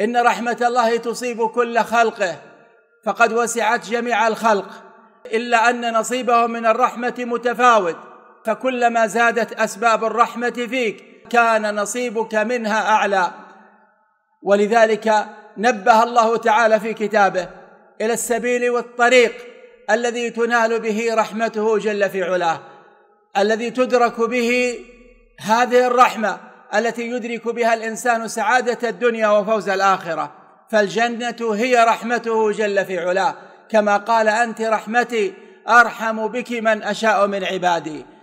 ان رحمه الله تصيب كل خلقه فقد وسعت جميع الخلق الا ان نصيبهم من الرحمه متفاوت فكلما زادت اسباب الرحمه فيك كان نصيبك منها اعلى ولذلك نبه الله تعالى في كتابه الى السبيل والطريق الذي تنال به رحمته جل في علاه الذي تدرك به هذه الرحمه التي يدرك بها الانسان سعاده الدنيا وفوز الاخره فالجنه هي رحمته جل في علاه كما قال انت رحمتي ارحم بك من اشاء من عبادي